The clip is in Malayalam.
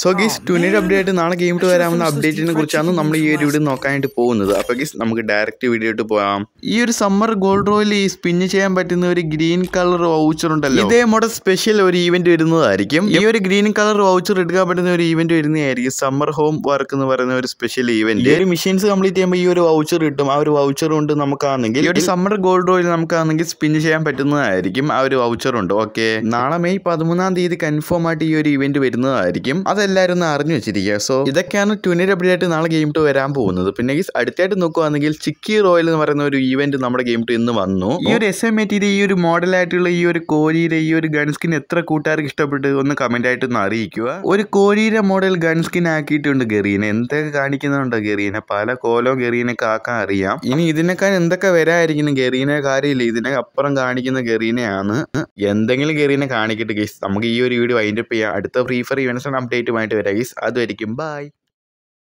സോ ഗീസ് ട്വിനിയുടെ അപ്ഡേറ്റ് നാളെ ഗെയിം ഇട്ട് വരാവുന്ന അപ്ഡേറ്റിനെ കുറിച്ചാണ് നമ്മൾ ഈ ഒരു വീഡിയോ നോക്കാനായിട്ട് പോകുന്നത് അപ്പോൾ ഗീസ് നമുക്ക് ഡയറക്റ്റ് വീഡിയോ ഇട്ട് പോകാം ഈ ഒരു സമ്മർ ഗോൾഡ് റോയിൽ ഈ സ്പിന്ന് ചെയ്യാൻ പറ്റുന്ന ഒരു ഗ്രീൻ കളർ വൗച്ചർ ഉണ്ടല്ലോ ഇതേ മോഡൽ സ്പെഷ്യൽ ഒരു ഇവന്റ് വരുന്നതായിരിക്കും ഈ ഒരു ഗ്രീൻ കളർ വൗച്ചർ എടുക്കാൻ പറ്റുന്ന ഒരു ഇവന്റ് വരുന്നതായിരിക്കും സമ്മർ ഹോം വർക്ക് എന്ന് പറയുന്ന ഒരു സ്പെഷ്യൽ ഇവന്റ് ഈ ഒരു മെഷീൻസ് കംപ്ലീറ്റ് ചെയ്യുമ്പോൾ ഈ ഒരു വൗച്ചർ കിട്ടും ആ ഒരു വൗച്ചർ കൊണ്ട് നമുക്കാണെങ്കിൽ ഈ ഒരു സമ്മർ ഗോൾഡ് റോയിൽ നമുക്കാണെങ്കിൽ സ്പിന്ന് ചെയ്യാൻ പറ്റുന്നതായിരിക്കും ആ ഒരു വൗച്ചർ ഉണ്ട് ഓക്കെ നാളെ മെയ് പതിമൂന്നാം തീയതി കൺഫേം ആയിട്ട് ഈ ഒരു ഇവന്റ് വരുന്നതായിരിക്കും അത് അതെല്ലാവരും ഒന്ന് അറിഞ്ഞു വെച്ചിരിക്കുക സോ ഇതൊക്കെയാണ് ട്വിനിൻ്റെ അപ്ഡേറ്റ് ആയിട്ട് നാളെ ഗെയിം ടു വരാൻ പോകുന്നത് പിന്നെ അടുത്തായിട്ട് നോക്കുകയാണെങ്കിൽ ചിക്കി റോയൽ എന്ന് പറയുന്ന ഒരു ഇവന്റ് നമ്മുടെ ഗെയിം ടു ഇന്ന് വന്നു ഈ ഒരു എസ് എം എറ്റിയുടെ ഈ ഒരു മോഡലായിട്ടുള്ള ഈ ഒരു കോരിയുടെ ഈ ഒരു ഗൺ സ്കിൻ എത്ര കൂട്ടുകാർക്ക് ഇഷ്ടപ്പെട്ട് ഒന്ന് കമന്റ് ആയിട്ട് ഒന്ന് അറിയിക്കുക ഒരു കോരിയുടെ മോഡൽ ഗൺ സ്കിൻ ആക്കിയിട്ടുണ്ട് ഗെറീനെ എന്തൊക്കെ കാണിക്കുന്നുണ്ടോ ഗെറീനെ പല കോലോ ഗെറീനെ കാക്കാൻ അറിയാം ഇനി ഇതിനേക്കാൾ എന്തൊക്കെ വരായിരിക്കുന്നു ഗെറീനെ കാര്യമില്ല ഇതിനെ അപ്പുറം കാണിക്കുന്ന ഗെറീനെയാണ് എന്തെങ്കിലും ഗെറീനെ കാണിക്കട്ടെ ഗേസ് നമുക്ക് ഈ ഒരു വീഡിയോ വൈൻഡപ്പ് അടുത്ത ഫ്രീ ഫയർ ഇവൻസ് അപ്ഡേറ്റ് മറ്റുമായിട്ട് വരാം ഗീസ് അതുമായിരിക്കും ബൈ